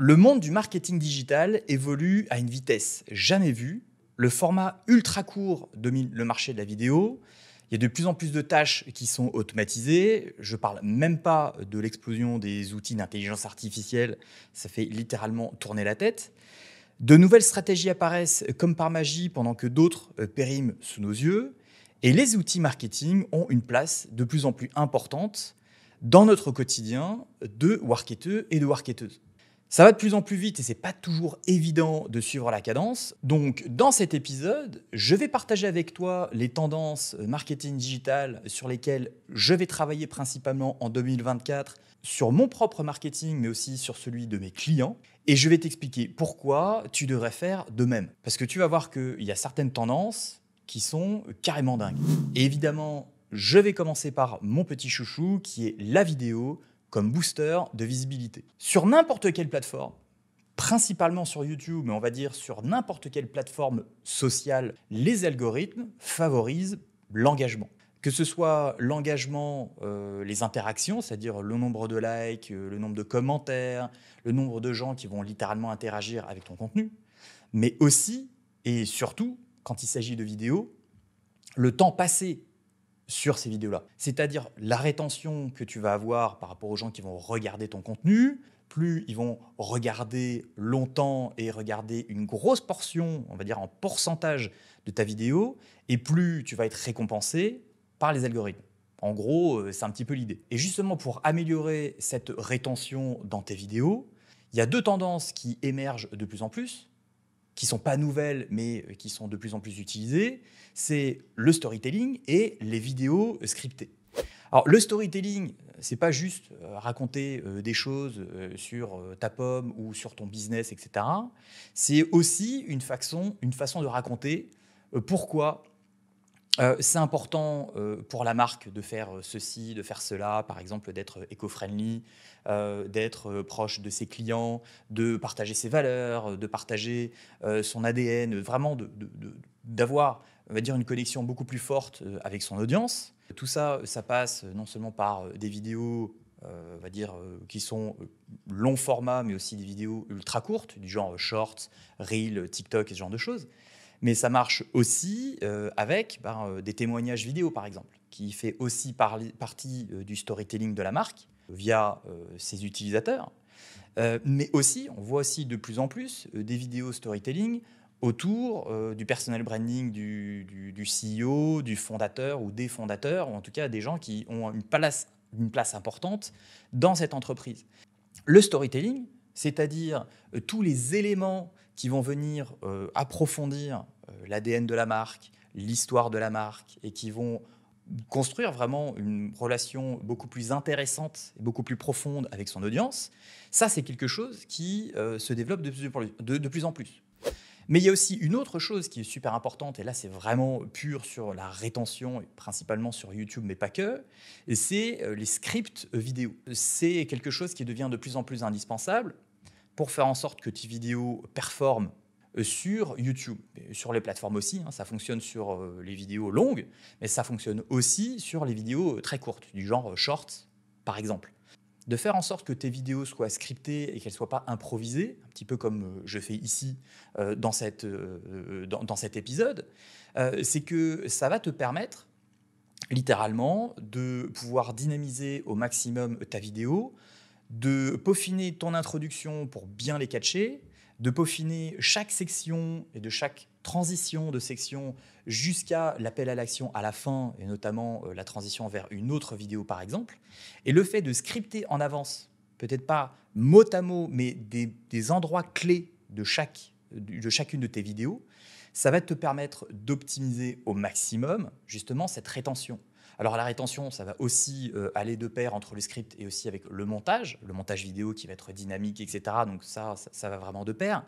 Le monde du marketing digital évolue à une vitesse jamais vue. Le format ultra court domine le marché de la vidéo. Il y a de plus en plus de tâches qui sont automatisées. Je ne parle même pas de l'explosion des outils d'intelligence artificielle. Ça fait littéralement tourner la tête. De nouvelles stratégies apparaissent comme par magie pendant que d'autres euh, périment sous nos yeux. Et les outils marketing ont une place de plus en plus importante dans notre quotidien de worketeux et de marketeuses. Ça va de plus en plus vite et c'est pas toujours évident de suivre la cadence. Donc dans cet épisode, je vais partager avec toi les tendances marketing digital sur lesquelles je vais travailler principalement en 2024 sur mon propre marketing mais aussi sur celui de mes clients et je vais t'expliquer pourquoi tu devrais faire de même. Parce que tu vas voir qu'il y a certaines tendances qui sont carrément dingues. Et évidemment, je vais commencer par mon petit chouchou qui est la vidéo comme booster de visibilité. Sur n'importe quelle plateforme, principalement sur YouTube, mais on va dire sur n'importe quelle plateforme sociale, les algorithmes favorisent l'engagement. Que ce soit l'engagement, euh, les interactions, c'est-à-dire le nombre de likes, euh, le nombre de commentaires, le nombre de gens qui vont littéralement interagir avec ton contenu, mais aussi et surtout, quand il s'agit de vidéos, le temps passé sur ces vidéos-là. C'est-à-dire la rétention que tu vas avoir par rapport aux gens qui vont regarder ton contenu, plus ils vont regarder longtemps et regarder une grosse portion, on va dire en pourcentage de ta vidéo, et plus tu vas être récompensé par les algorithmes. En gros, euh, c'est un petit peu l'idée. Et justement, pour améliorer cette rétention dans tes vidéos, il y a deux tendances qui émergent de plus en plus qui sont pas nouvelles, mais euh, qui sont de plus en plus utilisées, c'est le storytelling et les vidéos scriptées. Alors le storytelling, c'est pas juste euh, raconter euh, des choses sur ta pomme ou sur ton business, etc. C'est aussi une façon, une façon de raconter pourquoi euh, c'est important euh, pour la marque de faire euh, ceci, de faire cela, par exemple d'être éco-friendly, d'être proche de ses clients, de partager ses valeurs, de partager son ADN, vraiment d'avoir, on va dire, une connexion beaucoup plus forte avec son audience. Tout ça, ça passe non seulement par des vidéos, va dire, qui sont long format, mais aussi des vidéos ultra courtes, du genre short, reels, TikTok et ce genre de choses. Mais ça marche aussi euh, avec ben, euh, des témoignages vidéo, par exemple, qui fait aussi partie euh, du storytelling de la marque via ses utilisateurs. mais aussi, on voit aussi de plus en plus des vidéos storytelling autour du personnel branding du, du, CEO, du fondateur ou des fondateurs, ou en tout cas des gens qui ont une place, place importante dans cette entreprise. Le storytelling, c'est-à-dire tous les éléments qui vont venir euh, approfondir euh, l'ADN de la marque, l'histoire de la marque, et qui vont construire vraiment une relation beaucoup plus intéressante et beaucoup plus profonde avec son audience, ça c'est quelque chose qui euh, se développe de plus, de, plus, en plus. Mais il y a aussi une autre chose qui est super importante, et là c'est vraiment pur sur la rétention, principalement sur YouTube, mais pas que, c'est les scripts vidéo. C'est quelque chose qui devient de plus en plus indispensable pour faire en sorte que tes vidéos performent euh, sur YouTube, sur les plateformes aussi. Hein, ça fonctionne sur euh, les vidéos longues, mais ça fonctionne aussi sur les vidéos euh, très courtes, du genre short, par exemple. De faire en sorte que tes vidéos soient scriptées et qu'elles ne soient pas improvisées, un petit peu comme je fais ici dans, cette, dans, cet épisode, c'est que ça va te permettre littéralement de pouvoir dynamiser au maximum ta vidéo de peaufiner ton introduction pour bien les catcher, de peaufiner chaque section et de chaque transition de section jusqu'à l'appel à l'action à la fin, et notamment euh, la transition vers une autre vidéo par exemple. Et le fait de scripter en avance, peut-être pas mot à mot, mais des, endroits clés de, chaque, de chacune de tes vidéos, ça va te permettre d'optimiser au maximum justement cette rétention. Alors la rétention, ça va aussi euh, aller de pair entre le script et aussi avec le montage, le montage vidéo qui va être dynamique, etc. Donc ça, ça, va vraiment de pair.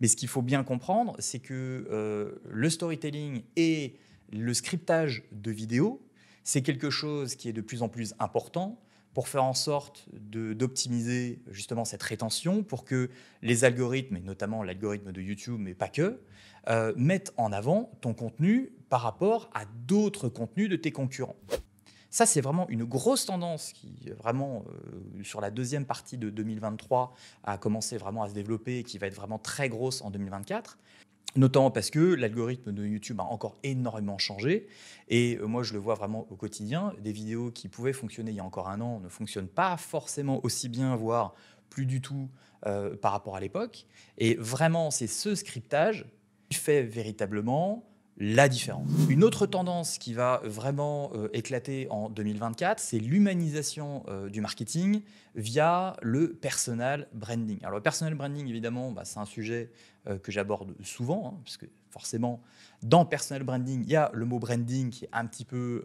Mais ce qu'il faut bien comprendre, c'est que euh, le storytelling et le scriptage de vidéo, c'est quelque chose qui est de plus en plus important pour faire en sorte d'optimiser justement cette rétention, pour que les algorithmes, et notamment l'algorithme de YouTube, mais pas que, euh, mettent en avant ton contenu par rapport à d'autres contenus de tes concurrents. Ça, c'est vraiment une grosse tendance qui, vraiment, euh, sur la deuxième partie de 2023, a commencé vraiment à se développer et qui va être vraiment très grosse en 2024. Notamment parce que l'algorithme de YouTube a encore énormément changé. Et euh, moi, je le vois vraiment au quotidien. Des vidéos qui pouvaient fonctionner il y a encore un an ne fonctionnent pas forcément aussi bien, voire plus du tout euh, par rapport à l'époque. Et vraiment, c'est ce scriptage qui fait véritablement la différence. Une autre tendance qui va vraiment euh, éclater en 2024, c'est l'humanisation euh, du marketing via le personal branding. Alors le personal branding, évidemment, bah, c'est un sujet euh, que j'aborde souvent, hein, puisque forcément, dans personal branding, il y a le mot branding qui est un petit peu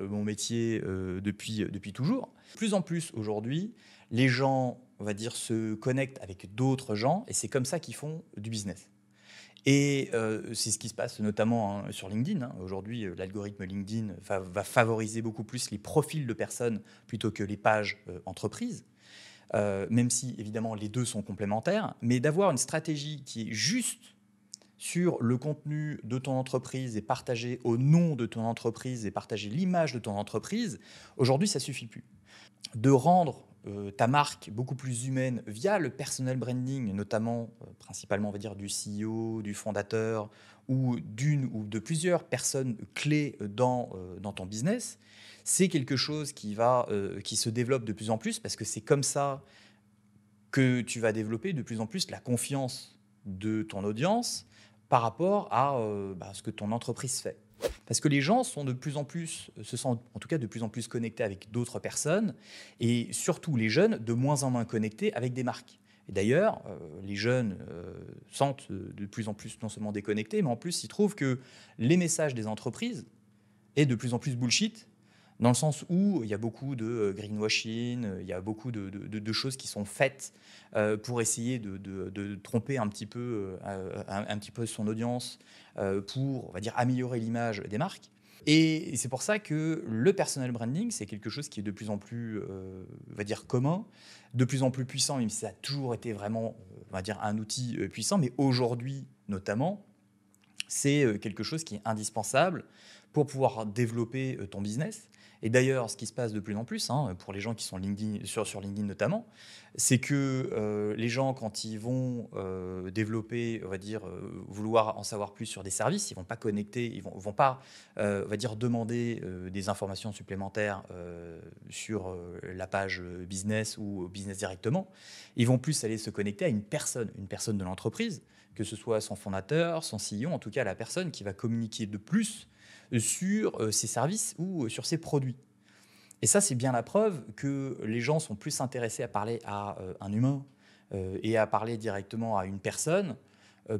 mon métier depuis, depuis toujours. Plus en plus aujourd'hui, les gens, on va dire, se connectent avec d'autres gens, et c'est comme ça qu'ils font du business. Et euh, c'est ce qui se passe notamment hein, sur LinkedIn. Hein. Aujourd'hui, euh, l'algorithme LinkedIn va, favoriser beaucoup plus les profils de personnes plutôt que les pages euh, entreprises. même si évidemment les deux sont complémentaires, mais d'avoir une stratégie qui est juste sur le contenu de ton entreprise et partagé au nom de ton entreprise et partager l'image de ton entreprise, aujourd'hui ça suffit plus. De rendre euh, ta marque beaucoup plus humaine via le personnel branding, notamment euh, principalement on va dire du CEO, du fondateur ou d'une ou de plusieurs personnes clés euh, dans, dans ton business, c'est quelque chose qui va qui se développe de plus en plus parce que c'est comme ça que tu vas développer de plus en plus la confiance de ton audience par rapport à bah, ce que ton entreprise fait. Parce que les gens sont de plus en plus, euh, se sentent en tout cas de plus en plus connectés avec d'autres personnes, et surtout les jeunes de moins en moins connectés avec des marques. d'ailleurs, euh, les jeunes euh, sentent de plus en plus non seulement déconnectés, mais en plus ils trouvent que les messages des entreprises est de plus en plus bullshit dans le sens où il y a beaucoup de euh, greenwashing, euh, il y a beaucoup de, choses qui sont faites euh, pour essayer de, tromper un petit peu, un, petit peu son audience pour, on va dire, améliorer l'image des marques. Et c'est pour ça que le personal branding, c'est quelque chose qui est de plus en plus, on va dire, commun, de plus en plus puissant, même si ça a toujours été vraiment, on va dire, un outil puissant, mais aujourd'hui notamment, c'est quelque chose qui est indispensable pour pouvoir développer ton business, et d'ailleurs, ce qui se passe de plus en plus, hein, pour les gens qui sont LinkedIn, sur, LinkedIn notamment, c'est que euh, les gens, quand ils vont euh, développer, on va dire, euh, vouloir en savoir plus sur des services, ils vont pas connecter, ils vont, vont pas, on va dire, demander des informations supplémentaires sur la page business ou business directement. Ils vont plus aller se connecter à une personne, une personne de l'entreprise, que ce soit son fondateur, son CEO, en tout cas la personne qui va communiquer de plus sur euh, ses services ou euh, sur ses produits. Et ça, c'est bien la preuve que les gens sont plus intéressés à parler à euh, un humain et à parler directement à une personne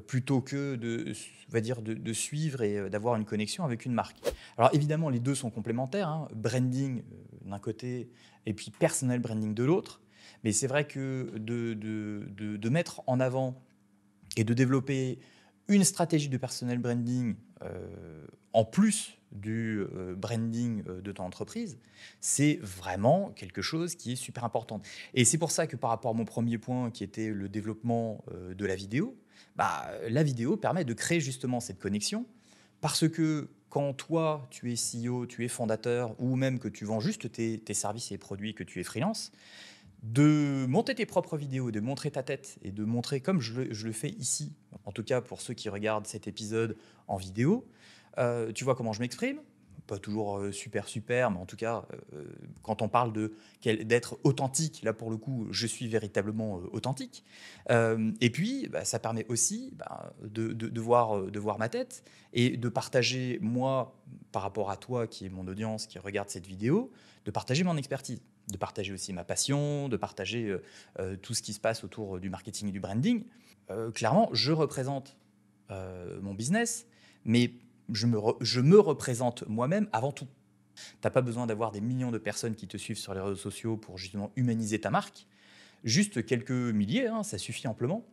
plutôt que de, dire, de, suivre et d'avoir une connexion avec une marque. Alors évidemment, les deux sont complémentaires, hein, branding d'un côté et puis personnel branding de l'autre, mais c'est vrai que de, mettre en avant et de développer une stratégie de personnel branding en plus du euh, branding euh, de ton entreprise, c'est vraiment quelque chose qui est super important. Et c'est pour ça que par rapport à mon premier point qui était le développement euh, de la vidéo, bah, la vidéo permet de créer justement cette connexion parce que quand toi, tu es CEO, tu es fondateur ou même que tu vends juste tes, services et produits, que tu es freelance, de monter tes propres vidéos, de montrer ta tête et de montrer comme je le fais ici, en tout cas pour ceux qui regardent cet épisode en vidéo, euh, tu vois comment je m'exprime pas toujours euh, super super, mais en tout cas, euh, quand on parle de d'être authentique, là pour le coup, je suis véritablement authentique. et puis, bah, ça permet aussi bah, de, de, de, voir, de voir ma tête et de partager moi, par rapport à toi qui est mon audience, qui regarde cette vidéo, de partager mon expertise de partager aussi ma passion, de partager tout ce qui se passe autour du marketing et du branding. clairement, je représente mon business, mais je me, représente moi-même avant tout. T'as pas besoin d'avoir des millions de personnes qui te suivent sur les réseaux sociaux pour justement humaniser ta marque. Juste quelques milliers, hein, ça suffit amplement.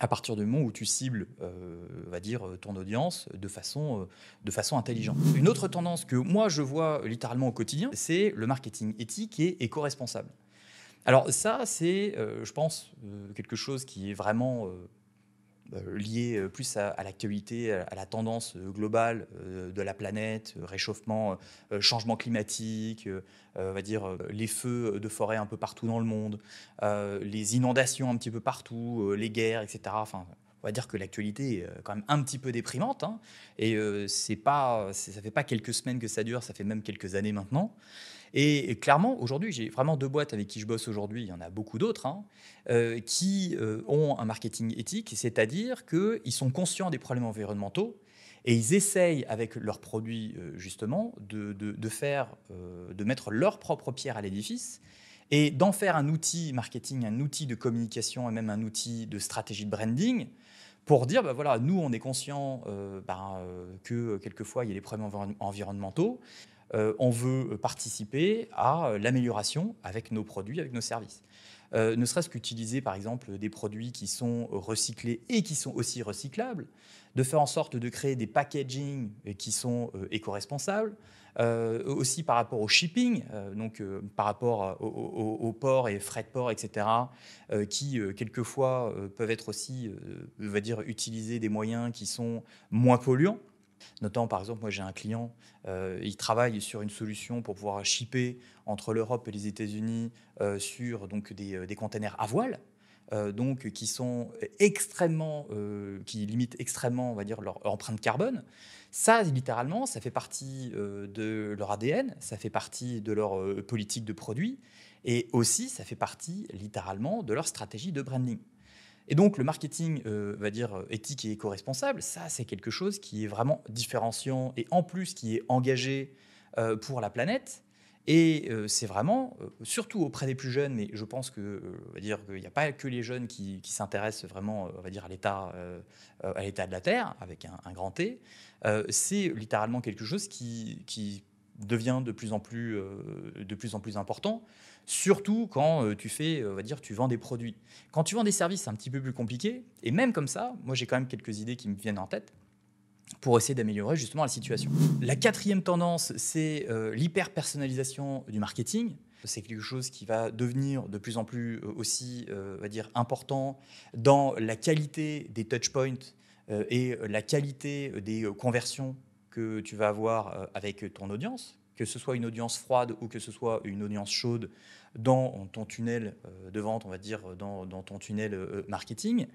À partir du moment où tu cibles, euh, va dire, ton audience de façon, euh, de façon intelligente. Une autre tendance que moi je vois littéralement au quotidien, c'est le marketing éthique et éco-responsable. Alors ça, c'est, euh, je pense, quelque chose qui est vraiment euh, lié euh, plus à, l'actualité, à, la tendance euh, globale de la planète, réchauffement, changement climatique, on va dire les feux de forêt un peu partout dans le monde, les inondations un petit peu partout, les guerres, etc. Enfin, on va dire que l'actualité est quand même un petit peu déprimante. Hein. et c'est pas, ça fait pas quelques semaines que ça dure, ça fait même quelques années maintenant. Et clairement, aujourd'hui, j'ai vraiment deux boîtes avec qui je bosse aujourd'hui, il y en a beaucoup d'autres, hein, euh, qui euh, ont un marketing éthique, c'est-à-dire qu'ils sont conscients des problèmes environnementaux, et ils essayent avec leurs produits euh, justement de, faire, de mettre leur propre pierre à l'édifice et d'en faire un outil marketing, un outil de communication et même un outil de stratégie de branding pour dire, bah voilà, nous on est conscients ben, que quelquefois il y a des problèmes environnementaux, euh, on veut participer à euh, l'amélioration avec nos produits, avec nos services. Euh, ne serait-ce qu'utiliser par exemple des produits qui sont recyclés et qui sont aussi recyclables, de faire en sorte de créer des packaging qui sont éco-responsables, aussi par rapport au shipping, donc par rapport aux au, ports et frais de port, etc., qui quelquefois peuvent être aussi, on va dire, utiliser des moyens qui sont moins polluants. Notamment, par exemple, moi j'ai un client, euh, il travaille sur une solution pour pouvoir shipper entre l'Europe et les États-Unis euh, sur euh, des, containers à voile. donc qui sont extrêmement, qui limitent extrêmement, on va dire, leur empreinte carbone. Ça, littéralement, ça fait partie de leur ADN, ça fait partie de leur politique de produit, et aussi ça fait partie, littéralement, de leur stratégie de branding. Et donc le marketing, euh, va dire, euh, éthique et éco-responsable, ça c'est quelque chose qui est vraiment différenciant et en plus qui est engagé euh, pour la planète. Et c'est vraiment, surtout auprès des plus jeunes, mais je pense que, va dire qu'il n'y a pas que les jeunes qui, s'intéressent vraiment, va dire, à l'état, à de la terre avec un, grand T. c'est littéralement quelque chose qui, devient de plus en plus, de plus en plus important. Surtout quand euh, tu fais, euh, on va dire, tu vends des produits. Quand tu vends des services, c'est un petit peu plus compliqué. Et même comme ça, moi j'ai quand même quelques idées qui me viennent en tête pour essayer d'améliorer justement la situation. La quatrième tendance, c'est euh, l'hyper-personnalisation du marketing. C'est quelque chose qui va devenir de plus en plus aussi, on va dire, important dans la qualité des touchpoints et la qualité des conversions que tu vas avoir avec ton audience, que ce soit une audience froide ou que ce soit une audience chaude dans ton tunnel euh, de vente, on va dire, dans, ton tunnel euh, euh, marketing.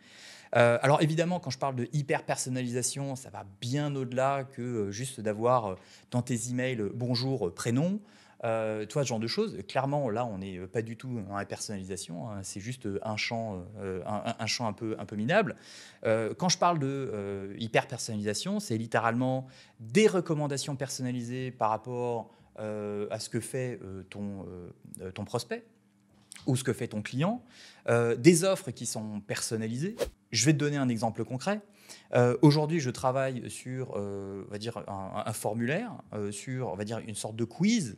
alors évidemment, quand je parle de hyper-personnalisation, ça va bien au-delà que juste d'avoir dans tes emails bonjour, prénom. Euh, toi, ce genre de choses. Clairement, là, on n'est pas du tout dans la personnalisation. Hein. c'est juste euh, euh, un champ, un, peu, minable. quand je parle de hyper personnalisation, c'est littéralement des recommandations personnalisées par rapport à ce que fait ton prospect ou ce que fait ton client, euh, des offres qui sont personnalisées. Je vais te donner un exemple concret. Euh, aujourd'hui, je travaille sur, euh, on va dire, un, formulaire, sur, on va dire, une sorte de quiz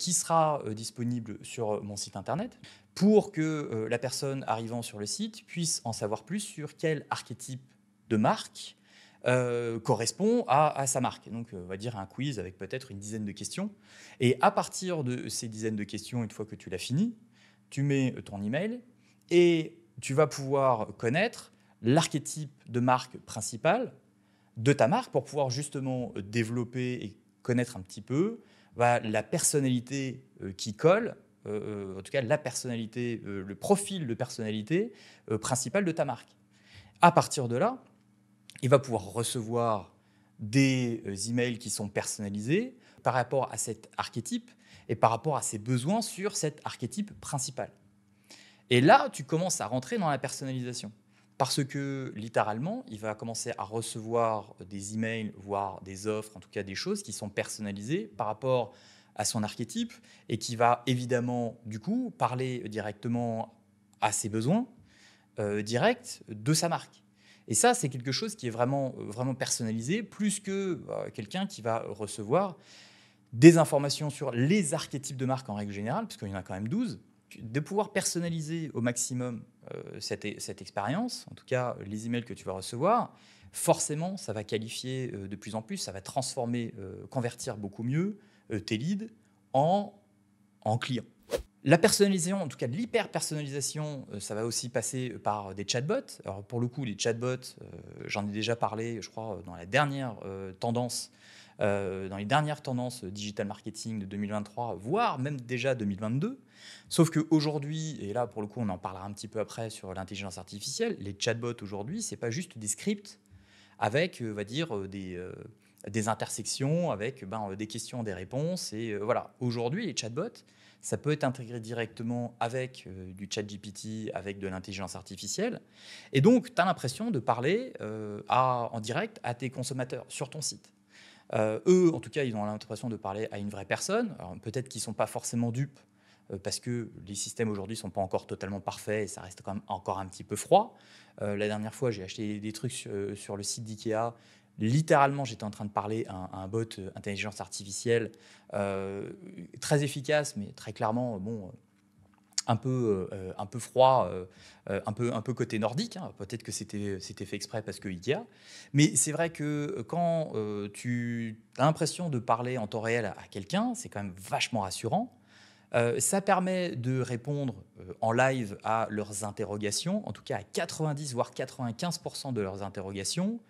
qui sera disponible sur mon site internet pour que la personne arrivant sur le site puisse en savoir plus sur quel archétype de marque correspond à, sa marque. Donc, on va dire un quiz avec peut-être une dizaine de questions. Et à partir de ces dizaines de questions, une fois que tu l'as fini, tu mets euh, ton email et tu vas pouvoir connaître l'archétype de marque principale de ta marque pour pouvoir justement euh, développer et connaître un petit peu bah, la personnalité euh, qui colle, en tout cas la personnalité, le profil de personnalité principale de ta marque. À partir de là, il va pouvoir recevoir des emails qui sont personnalisés par rapport à cet archétype et par rapport à ses besoins sur cet archétype principal. Et là, tu commences à rentrer dans la personnalisation. Parce que littéralement, il va commencer à recevoir des emails, voire des offres, en tout cas des choses qui sont personnalisées par rapport à son archétype et qui va évidemment, du coup, parler directement à ses besoins euh, directs de sa marque. Et ça, c'est quelque chose qui est vraiment, euh, vraiment personnalisé, plus que bah, quelqu'un qui va recevoir des informations sur les archétypes de marque en règle générale, puisqu'il y en a quand même 12, de pouvoir personnaliser au maximum euh, cette, expérience, en tout cas les emails que tu vas recevoir, forcément, ça va qualifier euh, de plus en plus, ça va transformer, euh, convertir beaucoup mieux tes leads en, en clients. La personnalisation, en tout cas l'hyper-personnalisation, ça va aussi passer par des chatbots. Alors pour le coup, les chatbots, j'en ai déjà parlé, je crois, dans la dernière tendance euh, dans les dernières tendances digital marketing de 2023, voire même déjà 2022. Sauf qu'aujourd'hui, et là pour le coup on en parlera un petit peu après sur l'intelligence artificielle, les chatbots aujourd'hui, ce c'est pas juste des scripts avec, euh, on va dire, euh, des, des intersections, avec ben, des questions, des réponses. Et voilà, aujourd'hui les chatbots, ça peut être intégré directement avec du chat GPT, avec de l'intelligence artificielle. Et donc, tu as l'impression de parler à, en direct à tes consommateurs sur ton site. Euh, eux, en tout cas, ils ont l'impression de parler à une vraie personne. Peut-être qu'ils ne sont pas forcément dupes euh, parce que les systèmes aujourd'hui ne sont pas encore totalement parfaits et ça reste quand même encore un petit peu froid. Euh, la dernière fois, j'ai acheté des trucs sur, le site d'IKEA. Littéralement, j'étais en train de parler à un, bot intelligence artificielle très efficace, mais très clairement, bon, un peu, euh, un peu froid, euh, euh, un, peu, un peu côté nordique. Hein. Peut-être que c'était fait exprès parce que a, Mais c'est vrai que quand tu as l'impression de parler en temps réel à, quelqu'un, c'est quand même vachement rassurant. ça permet de répondre en live à leurs interrogations, en tout cas à 90 voire 95% de leurs interrogations.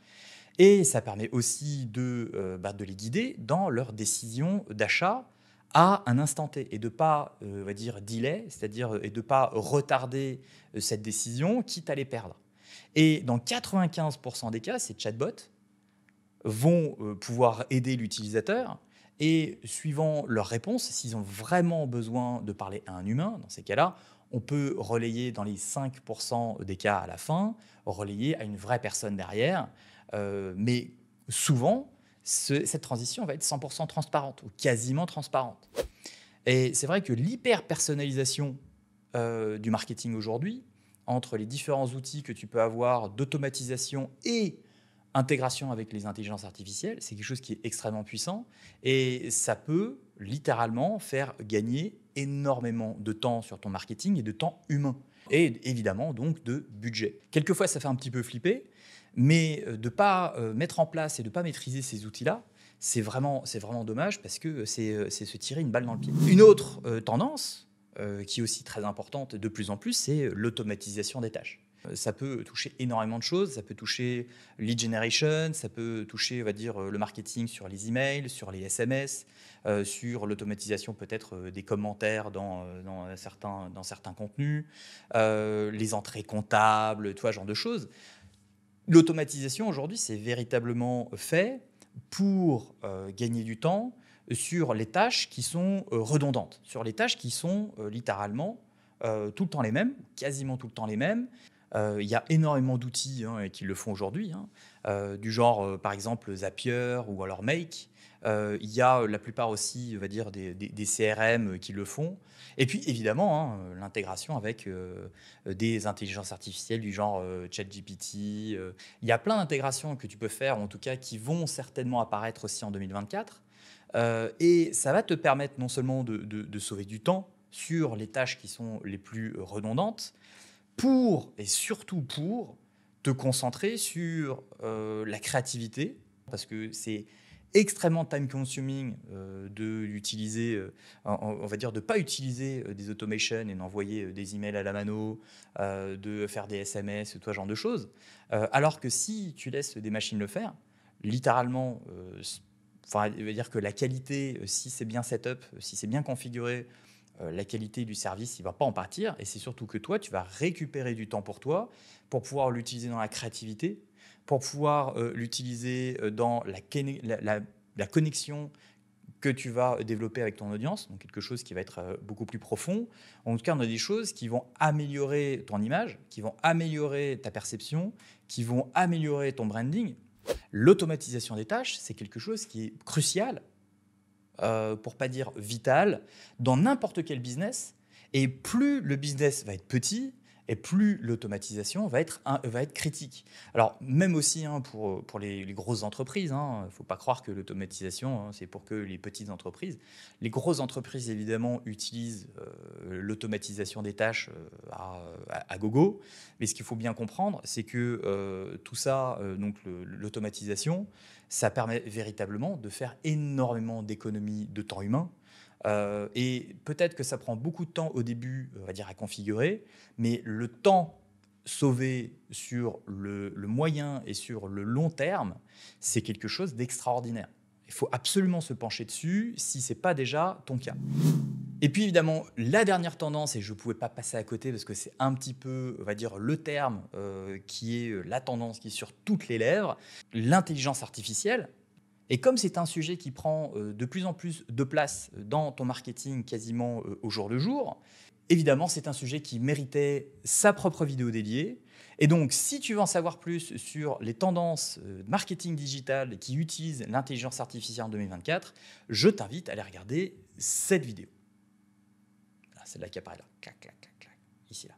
Et ça permet aussi de, bah, de les guider dans leurs décisions d'achat à un instant T et de pas, euh, on va dire, delay, c'est-à-dire euh, et de pas retarder euh, cette décision, quitte à les perdre. Et dans 95% des cas, ces chatbots vont pouvoir aider l'utilisateur et suivant leur réponse, s'ils ont vraiment besoin de parler à un humain, dans ces cas-là, on peut relayer dans les 5% des cas à la fin, relayer à une vraie personne derrière. mais souvent, cette transition va être 100% transparente ou quasiment transparente. Et c'est vrai que l'hyper-personnalisation euh, du marketing aujourd'hui, entre les différents outils que tu peux avoir d'automatisation et intégration avec les intelligences artificielles, c'est quelque chose qui est extrêmement puissant et ça peut littéralement faire gagner énormément de temps sur ton marketing et de temps humain et évidemment donc de budget. Quelquefois ça fait un petit peu flipper mais euh, de ne pas euh, mettre en place et de ne pas maîtriser ces outils-là, c'est vraiment, vraiment dommage parce que euh, c'est se tirer une balle dans le pied. Une autre tendance, qui est aussi très importante de plus en plus, c'est l'automatisation des tâches. Ça peut toucher énormément de choses, ça peut toucher lead generation, ça peut toucher, on va dire, le marketing sur les emails, sur les SMS, sur l'automatisation peut-être des commentaires dans, dans, certains, dans certains contenus, les entrées comptables, tout genre de choses. L'automatisation aujourd'hui, c'est véritablement fait pour euh, gagner du temps sur les tâches qui sont euh, redondantes, sur les tâches qui sont euh, littéralement tout le temps les mêmes, quasiment tout le temps les mêmes. Il y a énormément d'outils hein, qui le font aujourd'hui, hein. du genre par exemple Zapier ou alors Make, euh, il y a euh, la plupart aussi, on va dire, des, des, CRM euh, qui le font. Et puis, évidemment, hein, l'intégration avec des intelligences artificielles du genre ChatGPT. il y a plein d'intégrations que tu peux faire, en tout cas, qui vont certainement apparaître aussi en 2024. et ça va te permettre non seulement de, de, sauver du temps sur les tâches qui sont les plus redondantes, pour et surtout pour te concentrer sur la créativité, parce que c'est extrêmement time consuming euh, de l'utiliser, euh, on, va dire de pas utiliser euh, des automations et d'envoyer des emails à la mano, de faire des SMS, tout ce genre de choses. alors que si tu laisses des machines le faire, littéralement, enfin, veut dire que la qualité, si c'est bien setup, si c'est bien configuré, la qualité du service, il va pas en partir. Et c'est surtout que toi, tu vas récupérer du temps pour toi, pour pouvoir l'utiliser dans la créativité, pour pouvoir euh, l'utiliser euh, dans la, connexion que tu vas euh, développer avec ton audience, donc quelque chose qui va être beaucoup plus profond. En tout cas, on a des choses qui vont améliorer ton image, qui vont améliorer ta perception, qui vont améliorer ton branding. L'automatisation des tâches, c'est quelque chose qui est crucial, euh, pour pas dire vital, dans n'importe quel business. Et plus le business va être petit, et plus l'automatisation va être, un, va être critique. Alors, même aussi hein, pour, les, grosses entreprises, il hein, ne faut pas croire que l'automatisation, hein, c'est pour que les petites entreprises. Les grosses entreprises, évidemment, utilisent euh, l'automatisation des tâches euh, à, gogo, mais ce qu'il faut bien comprendre, c'est que euh, tout ça, donc l'automatisation, ça permet véritablement de faire énormément d'économies de temps humain euh, et peut-être que ça prend beaucoup de temps au début, dire, à configurer, mais le temps sauvé sur le, moyen et sur le long terme, c'est quelque chose d'extraordinaire. Il faut absolument se pencher dessus si ce n'est pas déjà ton cas. Et puis évidemment, la dernière tendance, et je ne pouvais pas passer à côté parce que c'est un petit peu, on va dire, le terme euh, qui est la tendance qui est sur toutes les lèvres, l'intelligence artificielle, et comme c'est un sujet qui prend euh, de plus en plus de place dans ton marketing quasiment euh, au jour le jour, évidemment, c'est un sujet qui méritait sa propre vidéo dédiée. Et donc, si tu veux en savoir plus sur les tendances euh, marketing digital qui utilisent l'intelligence artificielle en 2024, je t'invite à aller regarder cette vidéo. Ah, c'est là qui apparaît là. Ici, là.